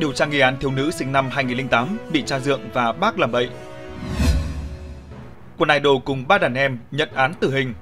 điều tra nghi án thiếu nữ sinh năm 2008 bị cha dượng và bác làm bậy. Quân idol cùng ba đàn em nhận án tử hình.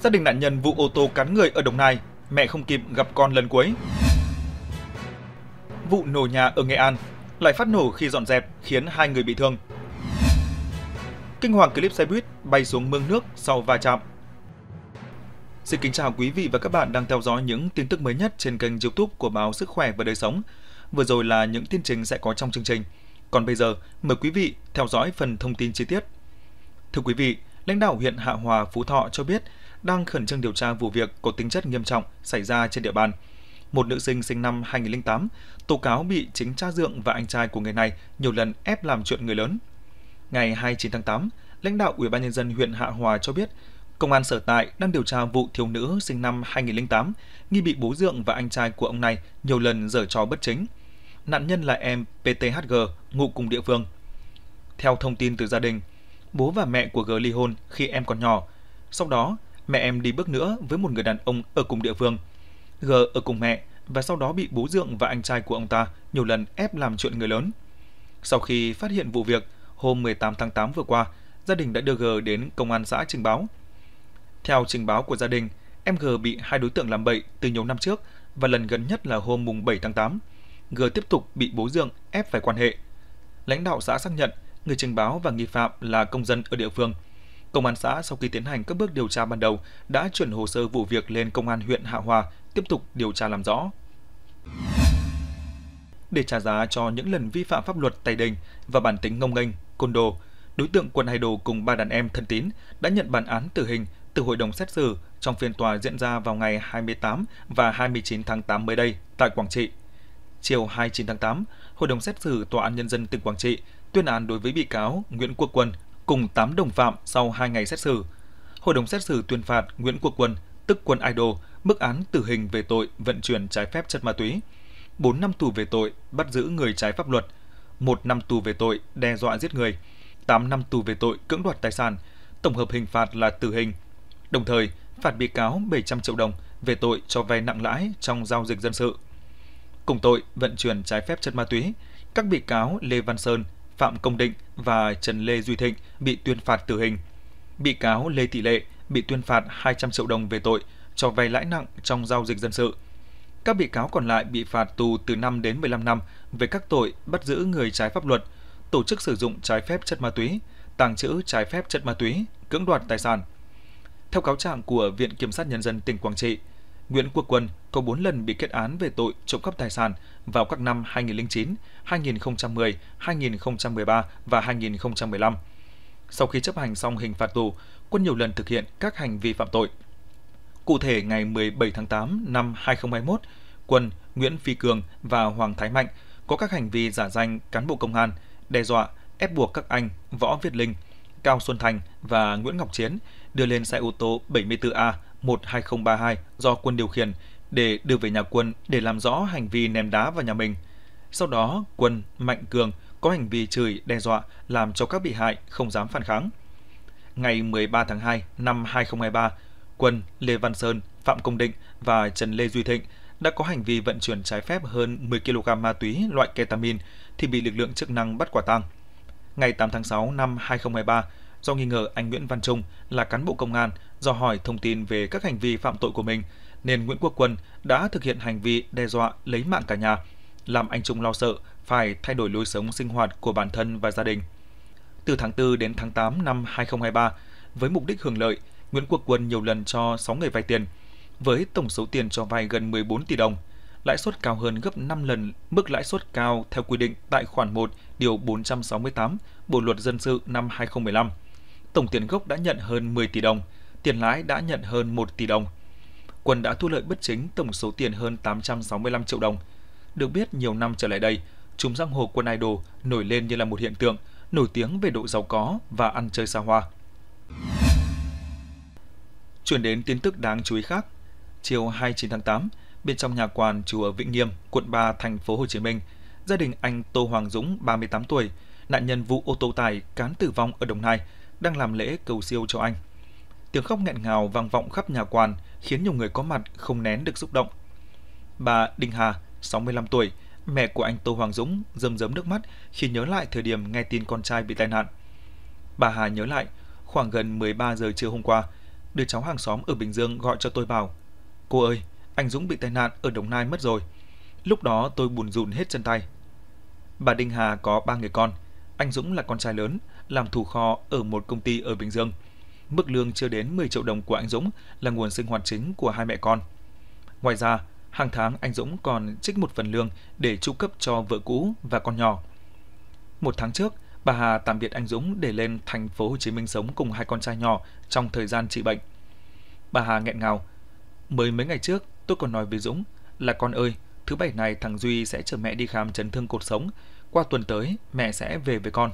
Gia đình nạn nhân vụ ô tô cắn người ở Đồng Nai, mẹ không kịp gặp con lần cuối. Vụ nổ nhà ở Nghệ An lại phát nổ khi dọn dẹp khiến hai người bị thương. Kinh hoàng clip xe buýt bay xuống mương nước sau va chạm. Xin kính chào quý vị và các bạn đang theo dõi những tin tức mới nhất trên kênh YouTube của báo Sức khỏe và đời sống. Vừa rồi là những tin trình sẽ có trong chương trình. Còn bây giờ, mời quý vị theo dõi phần thông tin chi tiết. Thưa quý vị, lãnh đạo huyện Hạ Hòa, Phú Thọ cho biết đang khẩn trương điều tra vụ việc có tính chất nghiêm trọng xảy ra trên địa bàn. Một nữ sinh sinh năm 2008 tố cáo bị chính cha dượng và anh trai của người này nhiều lần ép làm chuyện người lớn. Ngày 29 tháng 8, lãnh đạo Ủy ban nhân dân huyện Hạ Hòa cho biết Công an sở tại đang điều tra vụ thiếu nữ sinh năm 2008, nghi bị bố dượng và anh trai của ông này nhiều lần dở trò bất chính. Nạn nhân là em PTHG, ngụ cùng địa phương. Theo thông tin từ gia đình, bố và mẹ của G ly hôn khi em còn nhỏ. Sau đó, mẹ em đi bước nữa với một người đàn ông ở cùng địa phương. G ở cùng mẹ và sau đó bị bố dượng và anh trai của ông ta nhiều lần ép làm chuyện người lớn. Sau khi phát hiện vụ việc, hôm 18 tháng 8 vừa qua, gia đình đã đưa G đến công an xã trình báo – theo trình báo của gia đình, em G bị hai đối tượng làm bậy từ nhiều năm trước và lần gần nhất là hôm mùng 7 tháng 8. G tiếp tục bị bố Dương ép phải quan hệ. Lãnh đạo xã xác nhận người trình báo và nghi phạm là công dân ở địa phương. Công an xã sau khi tiến hành các bước điều tra ban đầu đã chuyển hồ sơ vụ việc lên công an huyện Hạ Hòa tiếp tục điều tra làm rõ. Để trả giá cho những lần vi phạm pháp luật tay đình và bản tính ngông nghênh, côn đồ, đối tượng quần Hai Đồ cùng ba đàn em thân tín đã nhận bản án tử hình từ hội đồng xét xử trong phiên tòa diễn ra vào ngày 28 và 29 tháng 8 mới đây tại Quảng Trị. Chiều 29 tháng 8, Hội đồng xét xử Tòa án Nhân dân tỉnh Quảng Trị tuyên án đối với bị cáo Nguyễn Quốc Quân cùng 8 đồng phạm sau 2 ngày xét xử. Hội đồng xét xử tuyên phạt Nguyễn Quốc Quân, tức Quân Idol, mức án tử hình về tội vận chuyển trái phép chất ma túy, 4 năm tù về tội bắt giữ người trái pháp luật, 1 năm tù về tội đe dọa giết người, 8 năm tù về tội cưỡng đoạt tài sản, tổng hợp hình phạt là tử hình đồng thời phạt bị cáo 700 triệu đồng về tội cho vay nặng lãi trong giao dịch dân sự. Cùng tội vận chuyển trái phép chất ma túy, các bị cáo Lê Văn Sơn, Phạm Công Định và Trần Lê Duy Thịnh bị tuyên phạt tử hình. Bị cáo Lê Thị Lệ bị tuyên phạt 200 triệu đồng về tội cho vay lãi nặng trong giao dịch dân sự. Các bị cáo còn lại bị phạt tù từ 5 đến 15 năm về các tội bắt giữ người trái pháp luật, tổ chức sử dụng trái phép chất ma túy, tàng trữ trái phép chất ma túy, cưỡng đoạt tài sản – theo cáo trạng của Viện Kiểm sát Nhân dân tỉnh Quảng Trị, Nguyễn Quốc Quân có 4 lần bị kết án về tội trộm cắp tài sản vào các năm 2009, 2010, 2013 và 2015. Sau khi chấp hành xong hình phạt tù, Quân nhiều lần thực hiện các hành vi phạm tội. Cụ thể, ngày 17 tháng 8 năm 2021, Quân, Nguyễn Phi Cường và Hoàng Thái Mạnh có các hành vi giả danh cán bộ công an, đe dọa, ép buộc các anh Võ Việt Linh, Cao Xuân Thành và Nguyễn Ngọc Chiến – đưa lên xe ô tô 74A12032 do Quân điều khiển để đưa về nhà Quân để làm rõ hành vi ném đá vào nhà mình. Sau đó, Quân, Mạnh Cường có hành vi chửi, đe dọa làm cho các bị hại không dám phản kháng. Ngày 13 tháng 2 năm 2023, Quân, Lê Văn Sơn, Phạm Công Định và Trần Lê Duy Thịnh đã có hành vi vận chuyển trái phép hơn 10 kg ma túy loại ketamin thì bị lực lượng chức năng bắt quả tang. Ngày 8 tháng 6 năm 2023, do nghi ngờ anh Nguyễn Văn Trung là cán bộ công an do hỏi thông tin về các hành vi phạm tội của mình, nên Nguyễn Quốc Quân đã thực hiện hành vi đe dọa lấy mạng cả nhà, làm anh Trung lo sợ phải thay đổi lối sống sinh hoạt của bản thân và gia đình. Từ tháng 4 đến tháng 8 năm 2023, với mục đích hưởng lợi, Nguyễn Quốc Quân nhiều lần cho 6 người vay tiền, với tổng số tiền cho vay gần 14 tỷ đồng, lãi suất cao hơn gấp 5 lần mức lãi suất cao theo quy định tại khoản 1 điều 468 Bộ luật dân sự năm 2015 tổng tiền gốc đã nhận hơn 10 tỷ đồng, tiền lãi đã nhận hơn 1 tỷ đồng. Quân đã thu lợi bất chính tổng số tiền hơn 865 triệu đồng. Được biết, nhiều năm trở lại đây, chúng giang hồ quân idol nổi lên như là một hiện tượng, nổi tiếng về độ giàu có và ăn chơi xa hoa. Chuyển đến tin tức đáng chú ý khác, chiều 29 tháng 8, bên trong nhà quan chùa Vĩnh Nghiêm, quận 3, thành phố Hồ Chí Minh, gia đình anh Tô Hoàng Dũng, 38 tuổi, nạn nhân vụ ô tô tải cán tử vong ở Đồng Nai, đang làm lễ cầu siêu cho anh. Tiếng khóc nghẹn ngào vang vọng khắp nhà quan khiến nhiều người có mặt không nén được xúc động. Bà Đinh Hà, 65 tuổi, mẹ của anh Tô Hoàng Dũng rơm rớm nước mắt khi nhớ lại thời điểm nghe tin con trai bị tai nạn. Bà Hà nhớ lại, khoảng gần 13 giờ trưa hôm qua, đứa cháu hàng xóm ở Bình Dương gọi cho tôi bảo Cô ơi, anh Dũng bị tai nạn ở Đồng Nai mất rồi. Lúc đó tôi buồn rùn hết chân tay. Bà Đinh Hà có ba người con. Anh Dũng là con trai lớn, làm thủ kho ở một công ty ở Bình Dương. Mức lương chưa đến 10 triệu đồng của anh Dũng là nguồn sinh hoạt chính của hai mẹ con. Ngoài ra, hàng tháng anh Dũng còn trích một phần lương để chu cấp cho vợ cũ và con nhỏ. Một tháng trước, bà Hà tạm biệt anh Dũng để lên thành phố Hồ Chí Minh sống cùng hai con trai nhỏ trong thời gian trị bệnh. Bà Hà nghẹn ngào, mới mấy ngày trước tôi còn nói với Dũng là con ơi, thứ bảy này thằng Duy sẽ chở mẹ đi khám chấn thương cột sống, qua tuần tới mẹ sẽ về với con.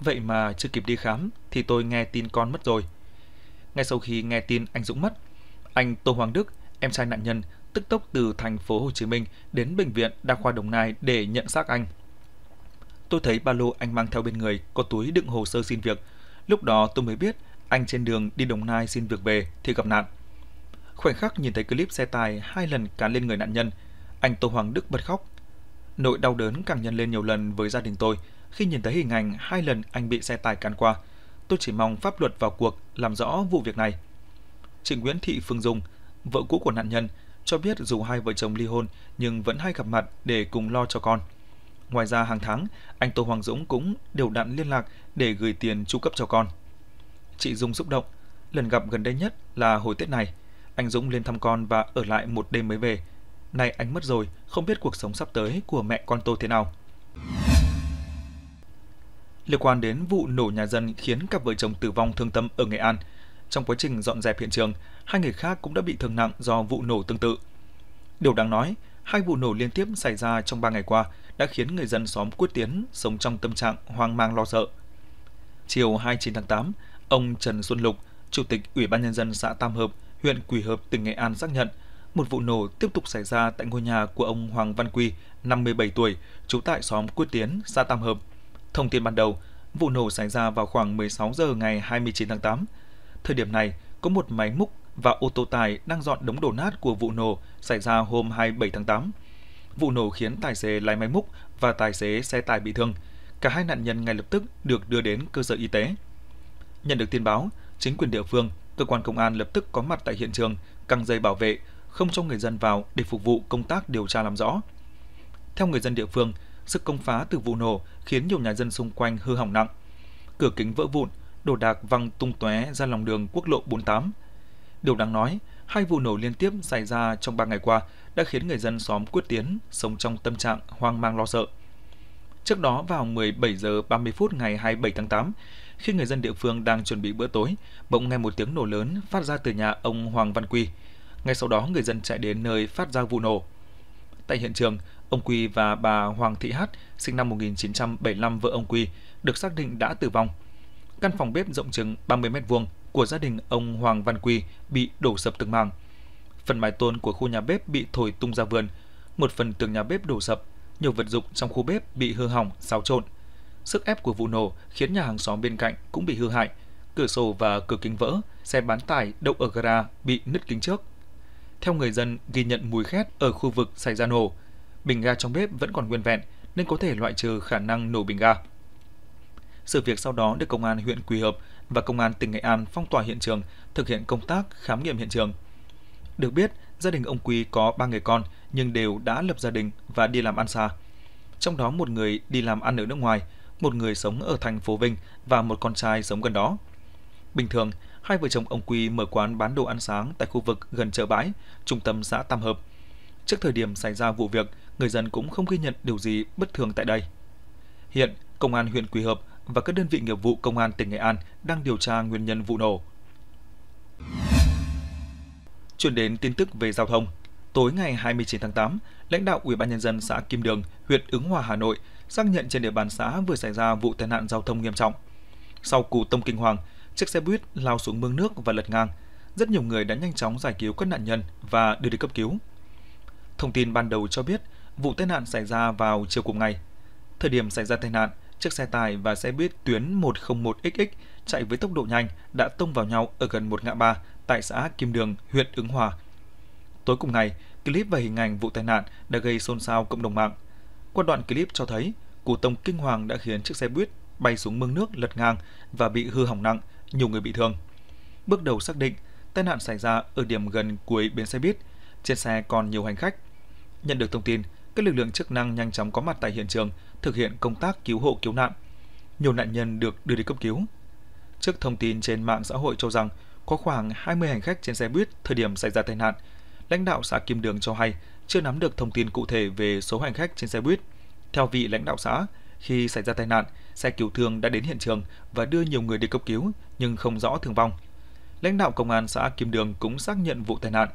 Vậy mà chưa kịp đi khám thì tôi nghe tin con mất rồi. Ngay sau khi nghe tin anh Dũng mất, anh Tô Hoàng Đức, em trai nạn nhân, tức tốc từ thành phố Hồ Chí Minh đến bệnh viện Đa khoa Đồng Nai để nhận xác anh. Tôi thấy ba lô anh mang theo bên người có túi đựng hồ sơ xin việc. Lúc đó tôi mới biết anh trên đường đi Đồng Nai xin việc về thì gặp nạn. Khoảnh khắc nhìn thấy clip xe tài hai lần cán lên người nạn nhân, anh Tô Hoàng Đức bật khóc. Nỗi đau đớn càng nhân lên nhiều lần với gia đình tôi – khi nhìn thấy hình ảnh hai lần anh bị xe tải cán qua. Tôi chỉ mong pháp luật vào cuộc làm rõ vụ việc này. Chị Nguyễn Thị Phương Dung, vợ cũ của nạn nhân, cho biết dù hai vợ chồng ly hôn nhưng vẫn hay gặp mặt để cùng lo cho con. Ngoài ra hàng tháng, anh Tô Hoàng Dũng cũng đều đặn liên lạc để gửi tiền chu cấp cho con. Chị Dung xúc động, lần gặp gần đây nhất là hồi Tết này. Anh Dũng lên thăm con và ở lại một đêm mới về. Nay anh mất rồi, không biết cuộc sống sắp tới của mẹ con tôi thế nào liên quan đến vụ nổ nhà dân khiến cặp vợ chồng tử vong thương tâm ở Nghệ An. Trong quá trình dọn dẹp hiện trường, hai người khác cũng đã bị thương nặng do vụ nổ tương tự. Điều đáng nói, hai vụ nổ liên tiếp xảy ra trong 3 ngày qua đã khiến người dân xóm Quyết Tiến sống trong tâm trạng hoang mang lo sợ. Chiều 29 tháng 8, ông Trần Xuân Lục, Chủ tịch Ủy ban Nhân dân xã Tam Hợp, huyện Quỳ Hợp, tỉnh Nghệ An xác nhận một vụ nổ tiếp tục xảy ra tại ngôi nhà của ông Hoàng Văn Quy, 57 tuổi, trú tại xóm Quyết Tiến, xã Tam Hợp, Thông tin ban đầu, vụ nổ xảy ra vào khoảng 16 giờ ngày 29 tháng 8. Thời điểm này, có một máy múc và ô tô tải đang dọn đống đổ nát của vụ nổ xảy ra hôm 27 tháng 8. Vụ nổ khiến tài xế lái máy múc và tài xế xe tải bị thương. Cả hai nạn nhân ngay lập tức được đưa đến cơ sở y tế. Nhận được tin báo, chính quyền địa phương, cơ quan công an lập tức có mặt tại hiện trường, căng dây bảo vệ, không cho người dân vào để phục vụ công tác điều tra làm rõ. Theo người dân địa phương, sức công phá từ vụ nổ khiến nhiều nhà dân xung quanh hư hỏng nặng. Cửa kính vỡ vụn, đồ đạc văng tung tóe ra lòng đường quốc lộ 48. Điều đáng nói, hai vụ nổ liên tiếp xảy ra trong 3 ngày qua đã khiến người dân xóm Quyết Tiến sống trong tâm trạng hoang mang lo sợ. Trước đó vào 17 giờ 30 phút ngày 27 tháng 8, khi người dân địa phương đang chuẩn bị bữa tối, bỗng nghe một tiếng nổ lớn phát ra từ nhà ông Hoàng Văn Quy. Ngay sau đó người dân chạy đến nơi phát ra vụ nổ. Tại hiện trường, Ông Quy và bà Hoàng Thị Hát, sinh năm 1975 vợ ông Quy, được xác định đã tử vong. Căn phòng bếp rộng chừng 30 mét vuông của gia đình ông Hoàng Văn Quy bị đổ sập từng mảng. Phần mái tôn của khu nhà bếp bị thổi tung ra vườn, một phần tường nhà bếp đổ sập, nhiều vật dụng trong khu bếp bị hư hỏng, xáo trộn. Sức ép của vụ nổ khiến nhà hàng xóm bên cạnh cũng bị hư hại, cửa sổ và cửa kính vỡ, xe bán tải đậu ở gara bị nứt kính trước. Theo người dân ghi nhận mùi khét ở khu vực xảy ra nổ, Bình ga trong bếp vẫn còn nguyên vẹn nên có thể loại trừ khả năng nổ bình ga. Sự việc sau đó được công an huyện Quỳ Hợp và công an tỉnh Nghệ An phong tỏa hiện trường, thực hiện công tác khám nghiệm hiện trường. Được biết, gia đình ông Quý có 3 người con nhưng đều đã lập gia đình và đi làm ăn xa. Trong đó một người đi làm ăn ở nước ngoài, một người sống ở thành phố Vinh và một con trai sống gần đó. Bình thường, hai vợ chồng ông Quy mở quán bán đồ ăn sáng tại khu vực gần chợ bãi, trung tâm xã Tam Hợp – Trước thời điểm xảy ra vụ việc, người dân cũng không ghi nhận điều gì bất thường tại đây. Hiện, Công an huyện Quỳ Hợp và các đơn vị nghiệp vụ Công an tỉnh Nghệ An đang điều tra nguyên nhân vụ nổ. Chuyển đến tin tức về giao thông. Tối ngày 29 tháng 8, lãnh đạo Ủy ban nhân dân xã Kim Đường, huyện Ứng Hòa, Hà Nội xác nhận trên địa bàn xã vừa xảy ra vụ tai nạn giao thông nghiêm trọng. Sau cú tông kinh hoàng, chiếc xe buýt lao xuống mương nước và lật ngang. Rất nhiều người đã nhanh chóng giải cứu các nạn nhân và đưa đi cấp cứu. Thông tin ban đầu cho biết, vụ tai nạn xảy ra vào chiều cùng ngày. Thời điểm xảy ra tai nạn, chiếc xe tải và xe buýt tuyến 101XX chạy với tốc độ nhanh đã tông vào nhau ở gần một ngã ba tại xã Kim Đường, huyện Ứng Hòa. Tối cùng ngày, clip và hình ảnh vụ tai nạn đã gây xôn xao cộng đồng mạng. Qua đoạn clip cho thấy, cú tông kinh hoàng đã khiến chiếc xe buýt bay xuống mương nước lật ngang và bị hư hỏng nặng, nhiều người bị thương. Bước đầu xác định, tai nạn xảy ra ở điểm gần cuối bến xe buýt. Trên xe còn nhiều hành khách, Nhận được thông tin, các lực lượng chức năng nhanh chóng có mặt tại hiện trường, thực hiện công tác cứu hộ cứu nạn. Nhiều nạn nhân được đưa đi cấp cứu. Trước thông tin trên mạng xã hội cho rằng có khoảng 20 hành khách trên xe buýt thời điểm xảy ra tai nạn, lãnh đạo xã Kim Đường cho hay chưa nắm được thông tin cụ thể về số hành khách trên xe buýt. Theo vị lãnh đạo xã, khi xảy ra tai nạn, xe cứu thương đã đến hiện trường và đưa nhiều người đi cấp cứu nhưng không rõ thương vong. Lãnh đạo công an xã Kim Đường cũng xác nhận vụ tai nạn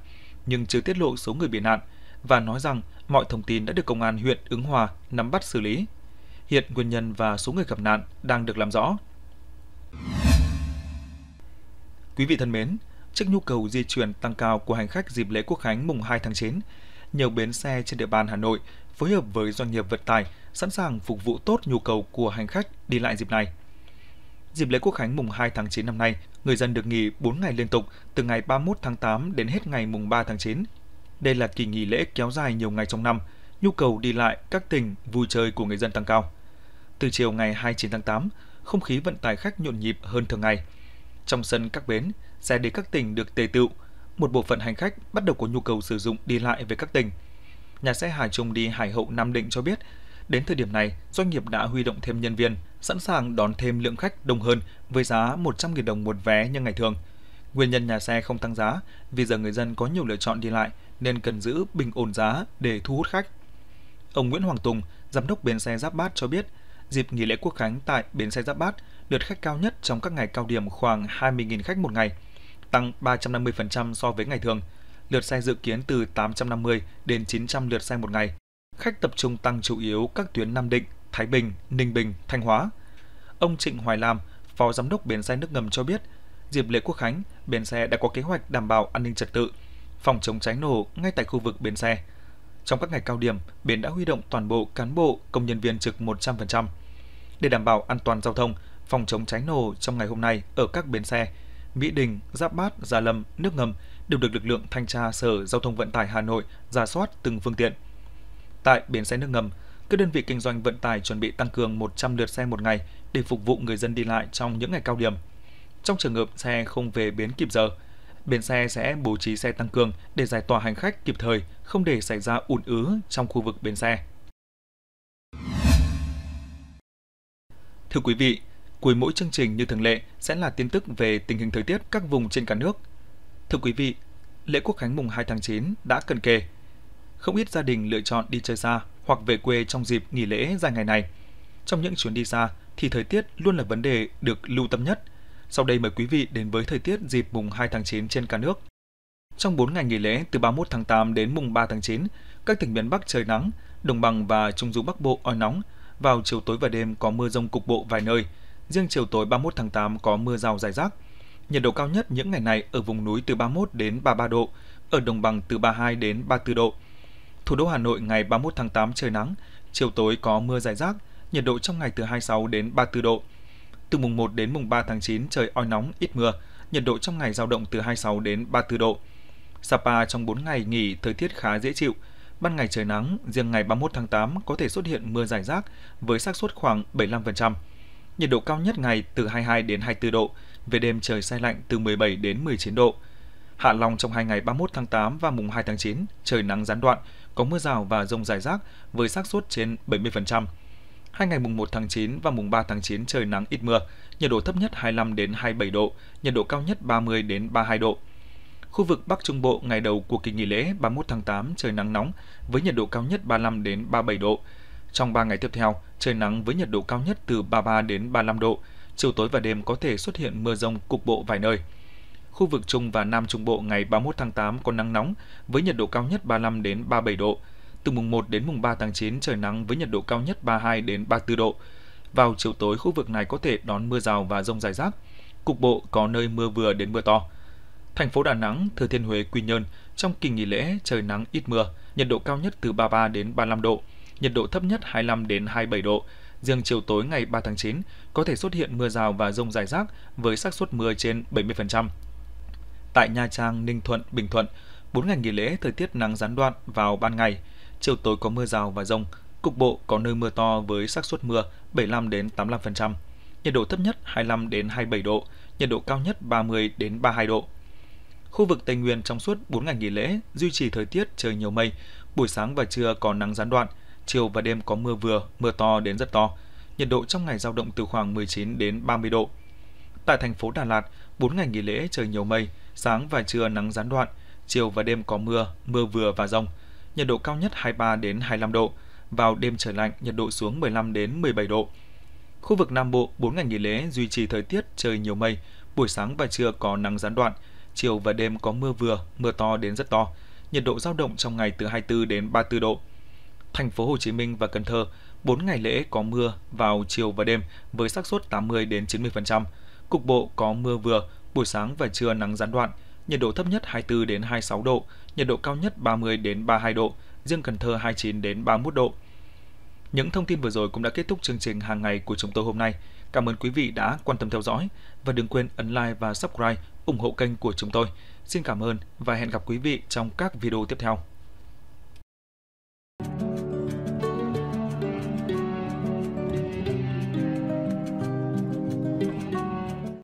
nhưng chưa tiết lộ số người bị nạn và nói rằng mọi thông tin đã được công an huyện Ứng Hòa nắm bắt xử lý. Hiện nguyên nhân và số người gặp nạn đang được làm rõ. Quý vị thân mến, trước nhu cầu di chuyển tăng cao của hành khách dịp lễ Quốc khánh mùng 2 tháng 9, nhiều bến xe trên địa bàn Hà Nội phối hợp với doanh nghiệp vận tải sẵn sàng phục vụ tốt nhu cầu của hành khách đi lại dịp này. Dịp lễ Quốc khánh mùng 2 tháng 9 năm nay, người dân được nghỉ 4 ngày liên tục từ ngày 31 tháng 8 đến hết ngày mùng 3 tháng 9 đây là kỳ nghỉ lễ kéo dài nhiều ngày trong năm, nhu cầu đi lại các tỉnh vui chơi của người dân tăng cao. Từ chiều ngày 29 tháng 8, không khí vận tải khách nhộn nhịp hơn thường ngày. Trong sân các bến, xe đến các tỉnh được tề tựu, một bộ phận hành khách bắt đầu có nhu cầu sử dụng đi lại về các tỉnh. Nhà xe Hải Trung đi Hải Hậu Nam Định cho biết, đến thời điểm này, doanh nghiệp đã huy động thêm nhân viên, sẵn sàng đón thêm lượng khách đông hơn với giá 100.000 đồng một vé như ngày thường. Nguyên nhân nhà xe không tăng giá vì giờ người dân có nhiều lựa chọn đi lại – nên cần giữ bình ổn giá để thu hút khách. Ông Nguyễn Hoàng Tùng, giám đốc bến xe Giáp Bát cho biết, dịp nghỉ lễ Quốc khánh tại bến xe Giáp Bát, lượt khách cao nhất trong các ngày cao điểm khoảng 20.000 khách một ngày, tăng 350% so với ngày thường. Lượt xe dự kiến từ 850 đến 900 lượt xe một ngày. Khách tập trung tăng chủ yếu các tuyến Nam Định, Thái Bình, Ninh Bình, Thanh Hóa. Ông Trịnh Hoài Lam, Phó Giám đốc Bến xe nước ngầm cho biết, dịp lễ Quốc khánh, bến xe đã có kế hoạch đảm bảo an ninh trật tự, phòng chống cháy nổ ngay tại khu vực bến xe. Trong các ngày cao điểm, bến đã huy động toàn bộ cán bộ, công nhân viên trực 100%. Để đảm bảo an toàn giao thông, phòng chống cháy nổ trong ngày hôm nay ở các bến xe Mỹ Đình, Giáp Bát, Gia Lâm, Nước Ngầm đều được lực lượng thanh tra Sở Giao thông Vận tải Hà Nội ra soát từng phương tiện. Tại bến xe nước ngầm, các đơn vị kinh doanh vận tải chuẩn bị tăng cường 100 lượt xe một ngày để phục vụ người dân đi lại trong những ngày cao điểm. Trong trường hợp xe không về bến kịp giờ, bến xe sẽ bố trí xe tăng cường để giải tỏa hành khách kịp thời, không để xảy ra ùn ứ trong khu vực bến xe. Thưa quý vị, cuối mỗi chương trình như thường lệ sẽ là tin tức về tình hình thời tiết các vùng trên cả nước. Thưa quý vị, lễ Quốc khánh mùng 2 tháng 9 đã cận kề. Không ít gia đình lựa chọn đi chơi xa hoặc về quê trong dịp nghỉ lễ dài ngày này. Trong những chuyến đi xa thì thời tiết luôn là vấn đề được lưu tâm nhất – sau đây mời quý vị đến với thời tiết dịp mùng 2 tháng 9 trên cả nước. Trong 4 ngày nghỉ lễ từ 31 tháng 8 đến mùng 3 tháng 9, các tỉnh miền Bắc trời nắng, đồng bằng và trung du Bắc Bộ oi nóng. Vào chiều tối và đêm có mưa rông cục bộ vài nơi. Riêng chiều tối 31 tháng 8 có mưa rào rải rác. Nhiệt độ cao nhất những ngày này ở vùng núi từ 31 đến 33 độ, ở đồng bằng từ 32 đến 34 độ. Thủ đô Hà Nội ngày 31 tháng 8 trời nắng, chiều tối có mưa rải rác, nhiệt độ trong ngày từ 26 đến 34 độ từ mùng 1 đến mùng 3 tháng 9 trời oi nóng, ít mưa, nhiệt độ trong ngày dao động từ 26 đến 34 độ. Sapa trong 4 ngày nghỉ thời tiết khá dễ chịu, ban ngày trời nắng, riêng ngày 31 tháng 8 có thể xuất hiện mưa rải rác với xác suất khoảng 75%. Nhiệt độ cao nhất ngày từ 22 đến 24 độ, về đêm trời se lạnh từ 17 đến 19 độ. Hạ Long trong hai ngày 31 tháng 8 và mùng 2 tháng 9, trời nắng gián đoạn, có mưa rào và rông rải rác với xác suất trên 70%. Hai ngày mùng 1 tháng 9 và mùng 3 tháng 9 trời nắng ít mưa, nhiệt độ thấp nhất 25 đến 27 độ, nhiệt độ cao nhất 30 đến 32 độ. Khu vực Bắc Trung Bộ ngày đầu của kỳ nghỉ lễ 31 tháng 8 trời nắng nóng với nhiệt độ cao nhất 35 đến 37 độ. Trong 3 ngày tiếp theo, trời nắng với nhiệt độ cao nhất từ 33 đến 35 độ. Chiều tối và đêm có thể xuất hiện mưa rông cục bộ vài nơi. Khu vực Trung và Nam Trung Bộ ngày 31 tháng 8 có nắng nóng với nhiệt độ cao nhất 35 đến 37 độ, từ mùng 1 đến mùng 3 tháng 9 trời nắng với nhiệt độ cao nhất 32 đến 34 độ. Vào chiều tối khu vực này có thể đón mưa rào và rông rải rác. Cục bộ có nơi mưa vừa đến mưa to. Thành phố Đà Nẵng, Thừa Thiên Huế, Quy Nhơn trong kỳ nghỉ lễ trời nắng ít mưa, nhiệt độ cao nhất từ 33 đến 35 độ, nhiệt độ thấp nhất 25 đến 27 độ. Riêng chiều tối ngày 3 tháng 9 có thể xuất hiện mưa rào và rông rải rác với xác suất mưa trên 70%. Tại Nha Trang, Ninh Thuận, Bình Thuận, 4 ngày nghỉ lễ thời tiết nắng gián đoạn vào ban ngày – chiều tối có mưa rào và rông, cục bộ có nơi mưa to với xác suất mưa 75 đến 85%, nhiệt độ thấp nhất 25 đến 27 độ, nhiệt độ cao nhất 30 đến 32 độ. Khu vực Tây Nguyên trong suốt 4 ngày nghỉ lễ duy trì thời tiết trời nhiều mây, buổi sáng và trưa có nắng gián đoạn, chiều và đêm có mưa vừa, mưa to đến rất to. Nhiệt độ trong ngày dao động từ khoảng 19 đến 30 độ. Tại thành phố Đà Lạt, 4 ngày nghỉ lễ trời nhiều mây, sáng và trưa nắng gián đoạn, chiều và đêm có mưa, mưa vừa và rông nhiệt độ cao nhất 23 đến 25 độ, vào đêm trời lạnh nhiệt độ xuống 15 đến 17 độ. Khu vực Nam Bộ 4 ngày nghỉ lễ duy trì thời tiết trời nhiều mây, buổi sáng và trưa có nắng gián đoạn, chiều và đêm có mưa vừa, mưa to đến rất to. Nhiệt độ dao động trong ngày từ 24 đến 34 độ. Thành phố Hồ Chí Minh và Cần Thơ 4 ngày lễ có mưa vào chiều và đêm với xác suất 80 đến 90%. Cục bộ có mưa vừa, buổi sáng và trưa nắng gián đoạn, nhiệt độ thấp nhất 24 đến 26 độ, nhiệt độ cao nhất 30 đến 32 độ, riêng Cần Thơ 29 đến 31 độ. Những thông tin vừa rồi cũng đã kết thúc chương trình hàng ngày của chúng tôi hôm nay. Cảm ơn quý vị đã quan tâm theo dõi và đừng quên ấn like và subscribe ủng hộ kênh của chúng tôi. Xin cảm ơn và hẹn gặp quý vị trong các video tiếp theo.